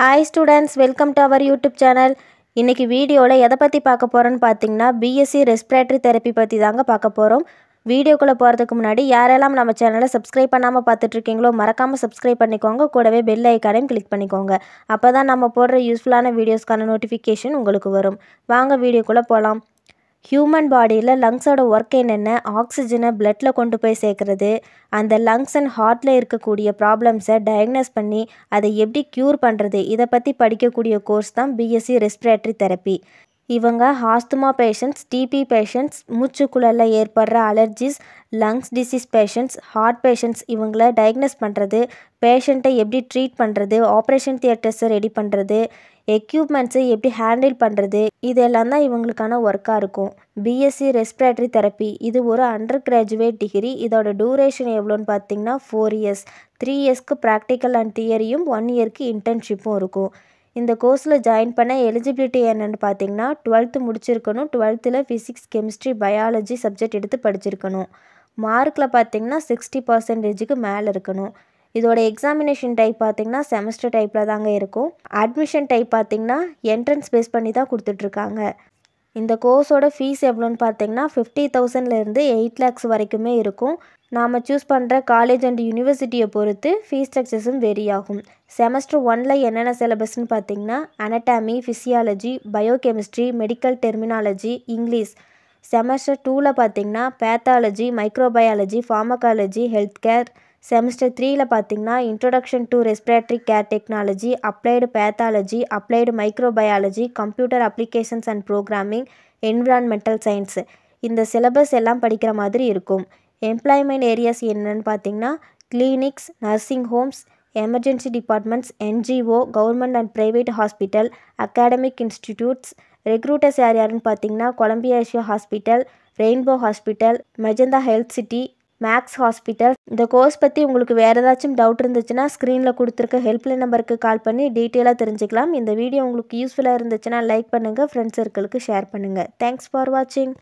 hi students welcome to our YouTube channel இன்றைக்கி வீடியோவில் எதை பற்றி பார்க்க போகிறோன்னு பார்த்தீங்கன்னா பிஎஸ்சி ரெஸ்பிரேட்டரி தெரப்பி பற்றி தாங்க பார்க்க போகிறோம் வீடியோக்குள்ளே போகிறதுக்கு முன்னாடி யாரெல்லாம் நம்ம சேனலை சப்ஸ்கிரைப் பண்ணாமல் பார்த்துட்ருக்கீங்களோ மறக்காமல் சப்ஸ்கிரைப் பண்ணிக்கோங்க கூடவே பெல் ஐக்கானையும் கிளிக் பண்ணிக்கோங்க அப்போ தான் நம்ம போடுற யூஸ்ஃபுல்லான வீடியோஸ்க்கான நோட்டிஃபிகேஷன் உங்களுக்கு வரும் வாங்க வீடியோக்குள்ளே போகலாம் ஹியூமன் பாடியில் லங்ஸோட ஒர்க் என்னென்ன ஆக்சிஜனை பிளட்டில் கொண்டு போய் சேர்க்குறது அந்த லங்ஸ் அண்ட் ஹார்ட்டில் இருக்கக்கூடிய ப்ராப்ளம்ஸை டயக்னோஸ் பண்ணி அதை எப்படி க்யூர் பண்ணுறது இதை பற்றி படிக்கக்கூடிய கோர்ஸ் தான் பிஎஸ்சி ரெஸ்பிரேட்டரி தெரப்பி இவங்க ஹாஸ்துமா பேஷண்ட்ஸ் டிபி பேஷண்ட்ஸ் மூச்சுக்குழலில் ஏற்படுற allergies lungs disease patients heart patients இவங்கள டயக்னோஸ் பண்ணுறது பேஷண்ட்டை எப்படி ட்ரீட் பண்ணுறது ஆப்ரேஷன் தியேட்டர்ஸை ரெடி பண்ணுறது எக்யூப்மெண்ட்ஸை எப்படி ஹேண்டில் பண்ணுறது இதெல்லாம் தான் இவங்களுக்கான ஒர்க்காக இருக்கும் பிஎஸ்சி ரெஸ்பிரேட்டரி தெரப்பி இது ஒரு அண்டர் கிராஜுவேட் டிகிரி இதோட டூரேஷன் எவ்வளோன்னு பார்த்தீங்கன்னா ஃபோர் இயர்ஸ் த்ரீ இயர்ஸ்க்கு ப்ராக்டிக்கல் அண்ட் தியரியும் ஒன் இயர்க்கு இன்டர்ன்ஷிப்பும் இருக்கும் இந்த கோர்ஸில் ஜாயின் பண்ண எலிஜிபிலிட்டி என்னென்னு பார்த்தீங்கன்னா டுவெல்த்து முடிச்சிருக்கணும் டுவெல்த்தில் ஃபிசிக்ஸ் கெமிஸ்ட்ரி பயாலஜி சப்ஜெக்ட் எடுத்து படிச்சிருக்கணும் மார்க்கில் பார்த்தீங்கன்னா சிக்ஸ்டி பர்சன்டேஜுக்கு மேலே இருக்கணும் இதோட எக்ஸாமினேஷன் டைப் பார்த்திங்கன்னா செமஸ்டர் டைப்பில் தாங்க இருக்கும் அட்மிஷன் டைப் பார்த்திங்கன்னா என்ட்ரன்ஸ் பேஸ் பண்ணி தான் கொடுத்துட்ருக்காங்க இந்த கோர்ஸோட ஃபீஸ் எவ்வளோன்னு பார்த்தீங்கன்னா ஃபிஃப்டி தௌசண்ட்லேருந்து எயிட் லேக்ஸ் வரைக்குமே இருக்கும் நாம் சூஸ் பண்ணுற காலேஜ் அண்ட் யூனிவர்சிட்டியை பொறுத்து ஃபீஸ் ஸ்ட்ரக்சர்ஸும் வெரி ஆகும் செமஸ்டர் ஒனில் என்னென்ன சிலபஸ்ன்னு பார்த்தீங்கன்னா anatomy physiology biochemistry medical terminology English semester டூவில் பார்த்தீங்கன்னா pathology microbiology pharmacology health care semester த்ரீயில் பார்த்திங்கன்னா introduction to respiratory care technology applied pathology applied microbiology computer applications and programming environmental science இந்த சிலபஸ் எல்லாம் படிக்கிற மாதிரி இருக்கும் எம்ப்ளாய்மெண்ட் ஏரியாஸ் என்னென்னு பார்த்திங்கன்னா clinics nursing homes emergency departments NGO government and private hospital academic institutes recruiters யார் யாருன்னு பார்த்தீங்கன்னா Columbia Asia hospital rainbow hospital magenta health city Max hospital இந்த கோர்ஸ் பற்றி உங்களுக்கு வேறு ஏதாச்சும் டவுட் இருந்துச்சுன்னா ஸ்க்ரீனில் கொடுத்துருக்க ஹெல்ப்லைன் நம்பருக்கு கால் பண்ணி டீட்டெயிலாக தெரிஞ்சுக்கலாம் இந்த வீடியோ உங்களுக்கு யூஸ்ஃபுல்லாக இருந்துச்சுன்னா லைக் பண்ணுங்கள் ஃப்ரெண்ட்ஸ் சர்க்கிளுக்கு ஷேர் பண்ணுங்கள் தேங்க்ஸ் ஃபார் வாட்சிங்